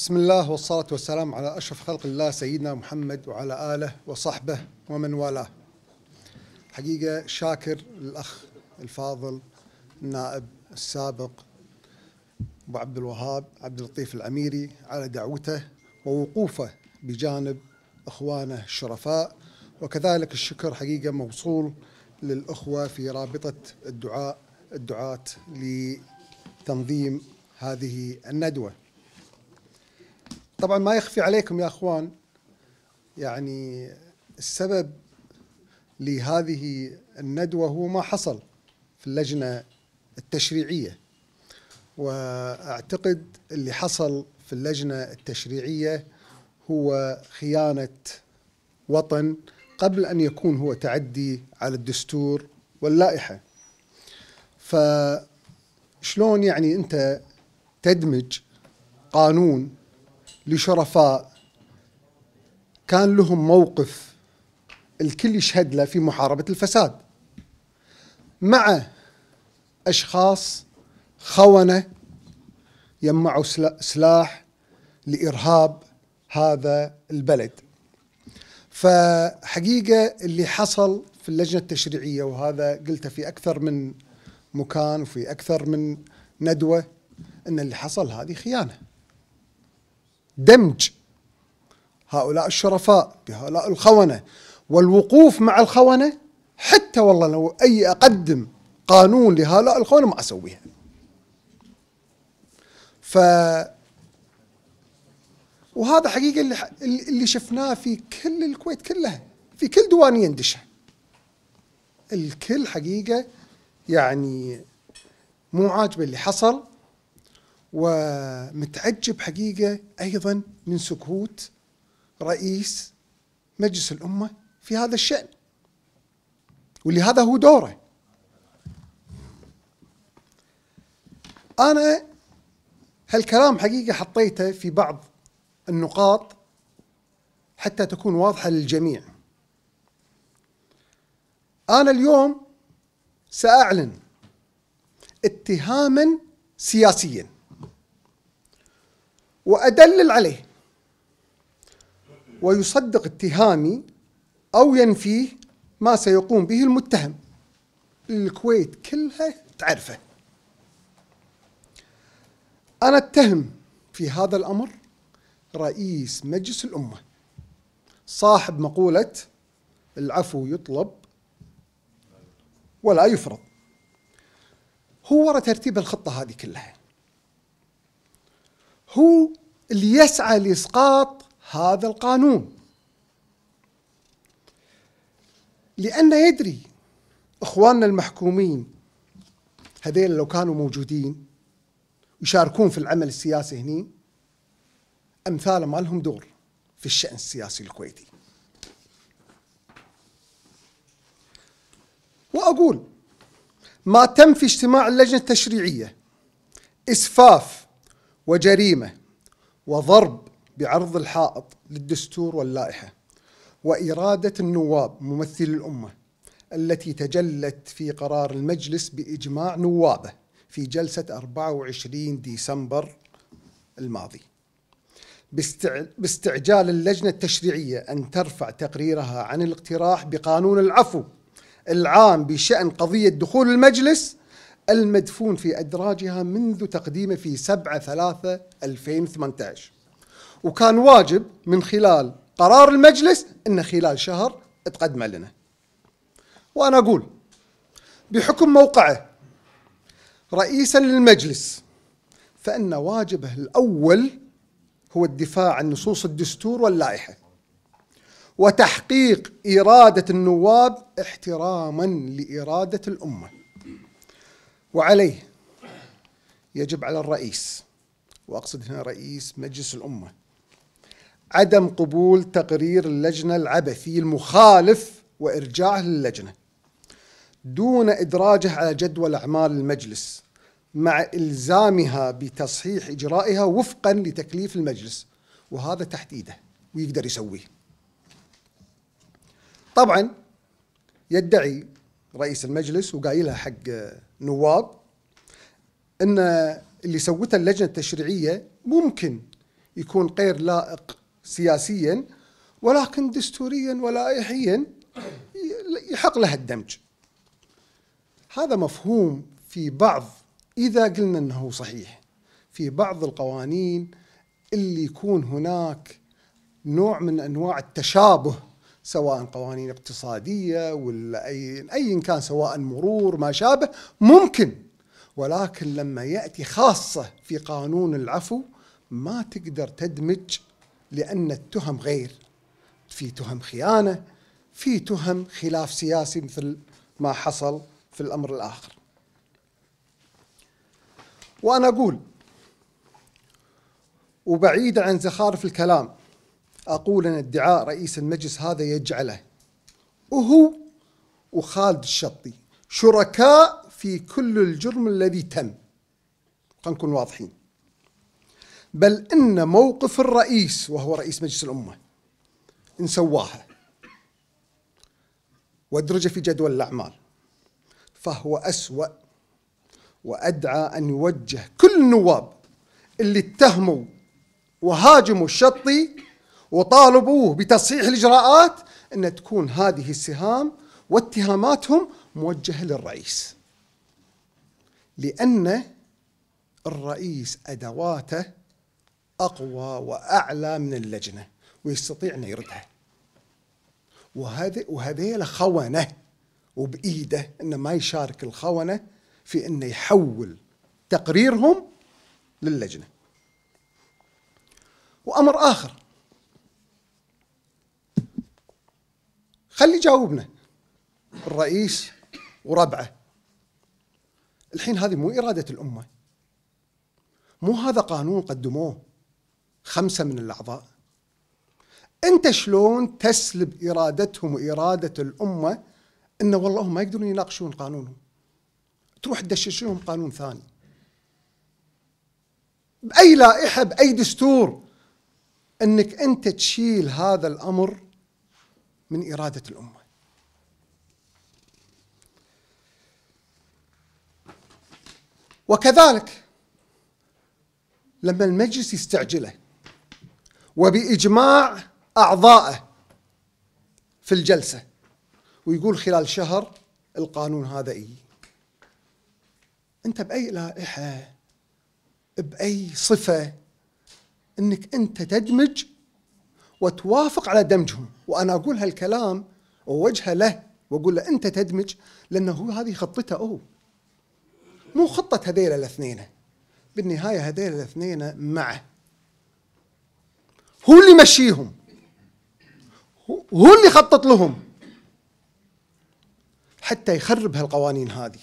بسم الله والصلاة والسلام على أشرف خلق الله سيدنا محمد وعلى آله وصحبه ومن والاه حقيقة شاكر الأخ الفاضل النائب السابق أبو عبد الوهاب عبد اللطيف العميري على دعوته ووقوفه بجانب إخوانه الشرفاء وكذلك الشكر حقيقة موصول للأخوة في رابطة الدعاء الدعاة لتنظيم هذه الندوة طبعا ما يخفي عليكم يا اخوان يعني السبب لهذه الندوه هو ما حصل في اللجنه التشريعيه واعتقد اللي حصل في اللجنه التشريعيه هو خيانه وطن قبل ان يكون هو تعدي على الدستور واللائحه فشلون يعني انت تدمج قانون لشرفاء كان لهم موقف الكل يشهد له في محاربة الفساد مع أشخاص خونة يمعوا سلاح لإرهاب هذا البلد فحقيقة اللي حصل في اللجنة التشريعية وهذا قلته في أكثر من مكان وفي أكثر من ندوة أن اللي حصل هذه خيانة دمج هؤلاء الشرفاء بهؤلاء الخونة والوقوف مع الخونة حتى والله لو أي أقدم قانون لهؤلاء الخونة ما أسويها ف وهذا حقيقة اللي, اللي شفناه في كل الكويت كلها في كل ديوانية ندشها الكل حقيقة يعني مو عاجبه اللي حصل ومتعجب حقيقه ايضا من سكوت رئيس مجلس الامه في هذا الشان ولهذا هو دوره انا هالكلام حقيقه حطيته في بعض النقاط حتى تكون واضحه للجميع انا اليوم ساعلن اتهاما سياسيا وأدلل عليه ويصدق اتهامي أو ينفيه ما سيقوم به المتهم الكويت كلها تعرفه أنا اتهم في هذا الأمر رئيس مجلس الأمة صاحب مقولة العفو يطلب ولا يفرض هو ورا ترتيب الخطة هذه كلها هو اللي يسعى لإسقاط هذا القانون لأن يدري إخواننا المحكومين هذيل لو كانوا موجودين يشاركون في العمل السياسي هني أمثاله ما لهم دور في الشأن السياسي الكويتي وأقول ما تم في اجتماع اللجنة التشريعية إسفاف وجريمة وضرب بعرض الحائط للدستور واللائحة وإرادة النواب ممثل الأمة التي تجلت في قرار المجلس بإجماع نوابه في جلسة 24 ديسمبر الماضي باستعجال اللجنة التشريعية أن ترفع تقريرها عن الاقتراح بقانون العفو العام بشأن قضية دخول المجلس المدفون في أدراجها منذ تقديمه في 7 3 2018 وكان واجب من خلال قرار المجلس أنه خلال شهر تقدمه لنا وأنا أقول بحكم موقعه رئيسا للمجلس فإن واجبه الأول هو الدفاع عن نصوص الدستور واللائحة وتحقيق إرادة النواب احتراما لإرادة الأمة وعليه يجب على الرئيس واقصد هنا رئيس مجلس الامه عدم قبول تقرير اللجنه العبثي المخالف وارجاعه للجنه دون ادراجه على جدول اعمال المجلس مع الزامها بتصحيح اجرائها وفقا لتكليف المجلس وهذا تحت ايده ويقدر يسويه. طبعا يدعي رئيس المجلس وقايلها حق آه، نواب ان اللي سوته اللجنه التشريعيه ممكن يكون غير لائق سياسيا ولكن دستوريا ولائحيا يحق لها الدمج. هذا مفهوم في بعض اذا قلنا انه صحيح في بعض القوانين اللي يكون هناك نوع من انواع التشابه سواء قوانين اقتصادية ولا أي أي كان سواء مرور ما شابه ممكن ولكن لما يأتي خاصة في قانون العفو ما تقدر تدمج لأن التهم غير في تهم خيانة في تهم خلاف سياسي مثل ما حصل في الأمر الآخر وأنا أقول وبعيد عن زخارف الكلام أقول أن ادعاء رئيس المجلس هذا يجعله وهو وخالد الشطي شركاء في كل الجرم الذي تم خلينا نكون واضحين بل إن موقف الرئيس وهو رئيس مجلس الأمة إن سواها وادرجه في جدول الأعمال فهو أسوأ وأدعى أن يوجه كل النواب اللي اتهموا وهاجموا الشطي وطالبوه بتصحيح الإجراءات أن تكون هذه السهام واتهاماتهم موجهة للرئيس لأن الرئيس أدواته أقوى وأعلى من اللجنة ويستطيع أن يردها وهذا وهذيله خونه وبإيده أنه ما يشارك الخونه في أنه يحول تقريرهم للجنة وأمر آخر خلي يجاوبنا الرئيس وربعه الحين هذه مو إرادة الأمة مو هذا قانون قدموه خمسة من الأعضاء أنت شلون تسلب إرادتهم وإرادة الأمة أنه والله ما يقدرون يناقشون قانونهم تروح تدشش لهم قانون ثاني بأي لائحة بأي دستور أنك أنت تشيل هذا الأمر من إرادة الأمة وكذلك لما المجلس يستعجله وبإجماع أعضائه في الجلسة ويقول خلال شهر القانون هذا إيه أنت بأي لائحة بأي صفة أنك أنت تدمج وتوافق على دمجهم وانا اقول هالكلام ووجهه له واقول له انت تدمج لانه هو هذه خطته هو مو خطه هذيل الاثنين بالنهايه هذيل الاثنين معه هو اللي مشيهم هو اللي خطط لهم حتى يخرب هالقوانين هذه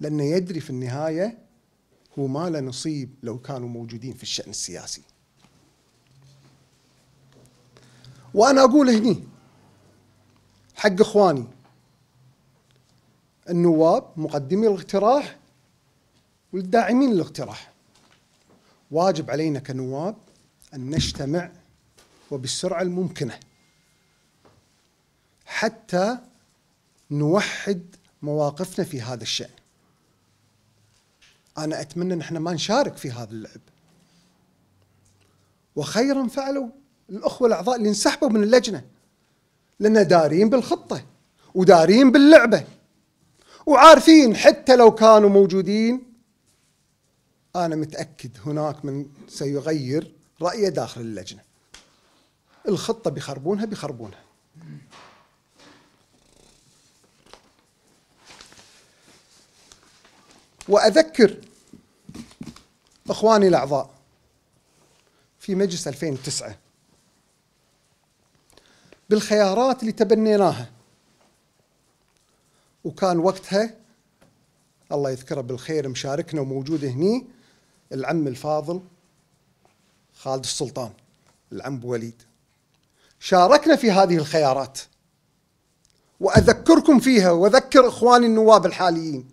لانه يدري في النهايه هو ما له نصيب لو كانوا موجودين في الشان السياسي وانا اقول هني حق اخواني النواب مقدمي الاقتراح والداعمين للاقتراح واجب علينا كنواب ان نجتمع وبالسرعه الممكنه حتى نوحد مواقفنا في هذا الشان انا اتمنى ان احنا ما نشارك في هذا اللعب وخيرا فعلوا الاخوه الاعضاء اللي انسحبوا من اللجنه لان دارين بالخطه ودارين باللعبه وعارفين حتى لو كانوا موجودين انا متاكد هناك من سيغير رايه داخل اللجنه الخطه بيخربونها بيخربونها واذكر اخواني الاعضاء في مجلس 2009 بالخيارات اللي تبنيناها وكان وقتها الله يذكره بالخير مشاركنا وموجود هني العم الفاضل خالد السلطان العم وليد شاركنا في هذه الخيارات واذكركم فيها واذكر اخواني النواب الحاليين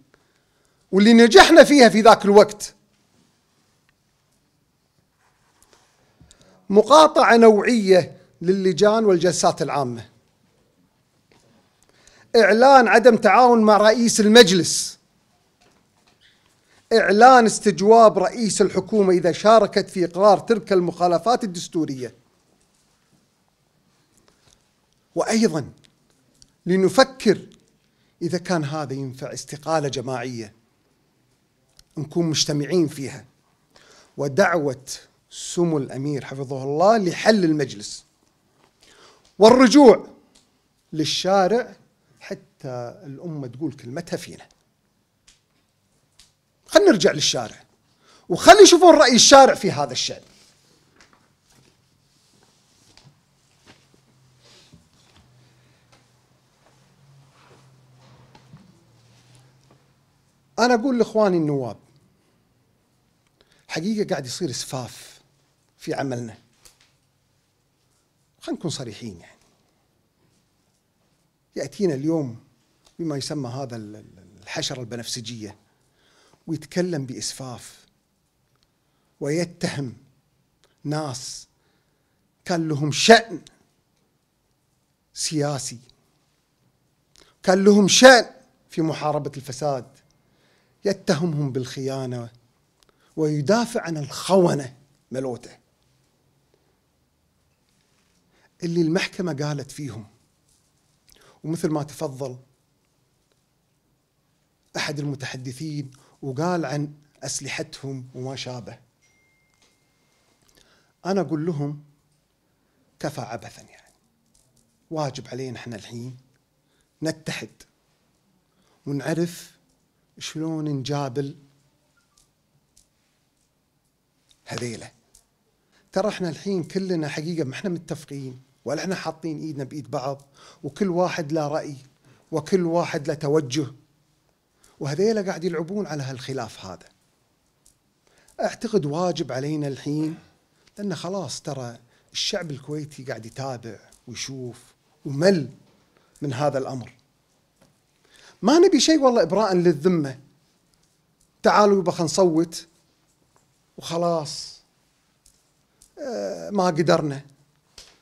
واللي نجحنا فيها في ذاك الوقت مقاطعه نوعيه للجان والجلسات العامة إعلان عدم تعاون مع رئيس المجلس إعلان استجواب رئيس الحكومة إذا شاركت في إقرار تلك المخالفات الدستورية وأيضا لنفكر إذا كان هذا ينفع استقالة جماعية نكون مجتمعين فيها ودعوة سمو الأمير حفظه الله لحل المجلس والرجوع للشارع حتى الأمة تقول كلمتها فينا خلينا نرجع للشارع وخلي يشوفون رأي الشارع في هذا الشأن أنا أقول لإخواني النواب حقيقة قاعد يصير إسفاف في عملنا خلينا نكون صريحين يعني يأتينا اليوم بما يسمى هذا الحشرة البنفسجية ويتكلم بإسفاف ويتهم ناس كان لهم شأن سياسي كان لهم شأن في محاربة الفساد يتهمهم بالخيانة ويدافع عن الخونة ملوته اللي المحكمة قالت فيهم ومثل ما تفضل أحد المتحدثين وقال عن أسلحتهم وما شابه أنا أقول لهم كفى عبثا يعني واجب علينا احنا الحين نتحد ونعرف شلون نجابل هذيله ترى احنا الحين كلنا حقيقه ما احنا متفقين ولا احنا حاطين ايدنا بايد بعض وكل واحد له راي وكل واحد له توجه وهذيلا قاعد يلعبون على هالخلاف هذا اعتقد واجب علينا الحين لان خلاص ترى الشعب الكويتي قاعد يتابع ويشوف ومل من هذا الامر ما نبي شيء والله ابراء للذمه تعالوا يبا نصوت وخلاص آه، ما قدرنا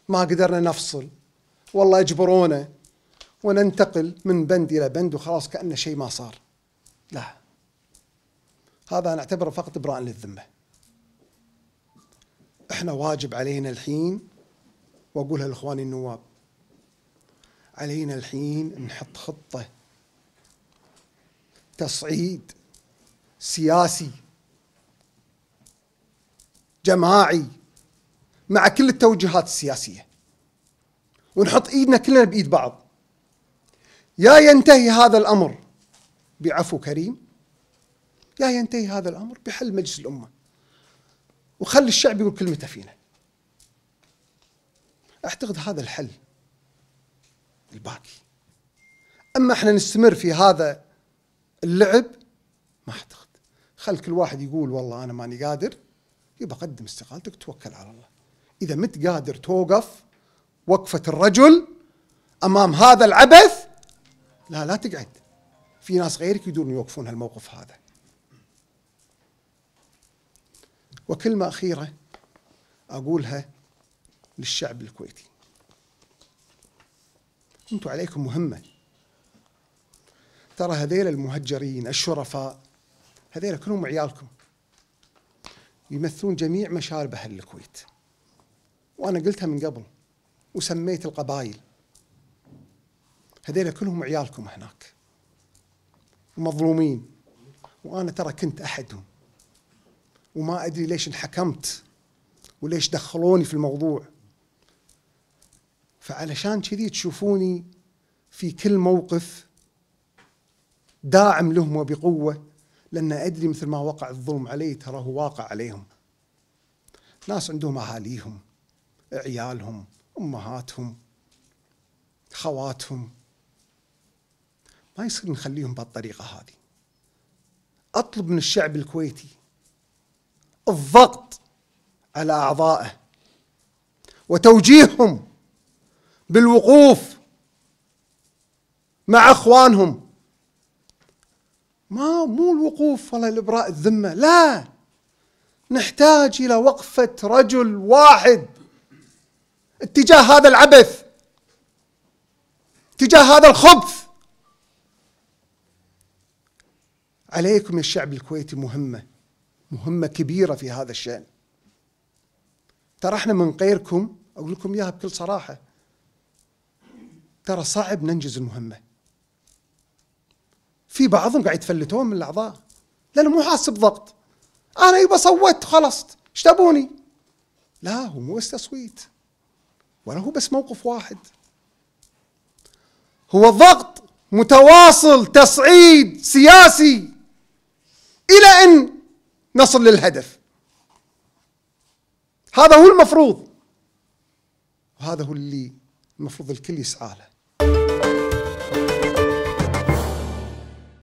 ما قدرنا نفصل والله اجبرونا وننتقل من بند الى بند وخلاص كانه شيء ما صار لا هذا نعتبره فقط ابراء للذمه احنا واجب علينا الحين واقولها لاخواني النواب علينا الحين نحط خطه تصعيد سياسي جماعي مع كل التوجهات السياسية ونحط إيدنا كلنا بإيد بعض يا ينتهي هذا الأمر بعفو كريم يا ينتهي هذا الأمر بحل مجلس الأمة وخلي الشعب يقول كلمته فينا أعتقد هذا الحل الباقي أما إحنا نستمر في هذا اللعب ما أعتقد خل كل واحد يقول والله أنا ماني قادر يبقى قدم استقالتك توكل على الله اذا مت قادر توقف وقفه الرجل امام هذا العبث لا لا تقعد في ناس غيرك يدورون يوقفون هالموقف هذا وكلمه اخيره اقولها للشعب الكويتي انتم عليكم مهمه ترى هذيل المهجرين الشرفاء هذيل كلهم عيالكم يمثلون جميع مشارب اهل الكويت وأنا قلتها من قبل وسميت القبائل هذيلا كلهم عيالكم هناك مظلومين وأنا ترى كنت أحدهم وما أدري ليش انحكمت وليش دخلوني في الموضوع فعلشان كذي تشوفوني في كل موقف داعم لهم وبقوة لأن أدري مثل ما وقع الظلم علي ترى هو واقع عليهم ناس عندهم أهاليهم عيالهم امهاتهم خواتهم ما يصير نخليهم بالطريقه هذه اطلب من الشعب الكويتي الضغط على اعضائه وتوجيههم بالوقوف مع اخوانهم ما مو الوقوف ولا لابراء الذمه لا نحتاج الى وقفه رجل واحد اتجاه هذا العبث اتجاه هذا الخبث عليكم يا الشعب الكويتي مهمة مهمة كبيرة في هذا الشأن ترى احنا من غيركم أقول لكم إياها بكل صراحة ترى صعب ننجز المهمة في بعضهم قاعد يتفلتون من الأعضاء لأنه مو حاسس بضغط أنا يبا صوت خلصت ايش تبوني لا هو مو بس تصويت ولا هو بس موقف واحد هو ضغط متواصل تصعيد سياسي الى ان نصل للهدف هذا هو المفروض وهذا هو اللي المفروض الكل يسعى له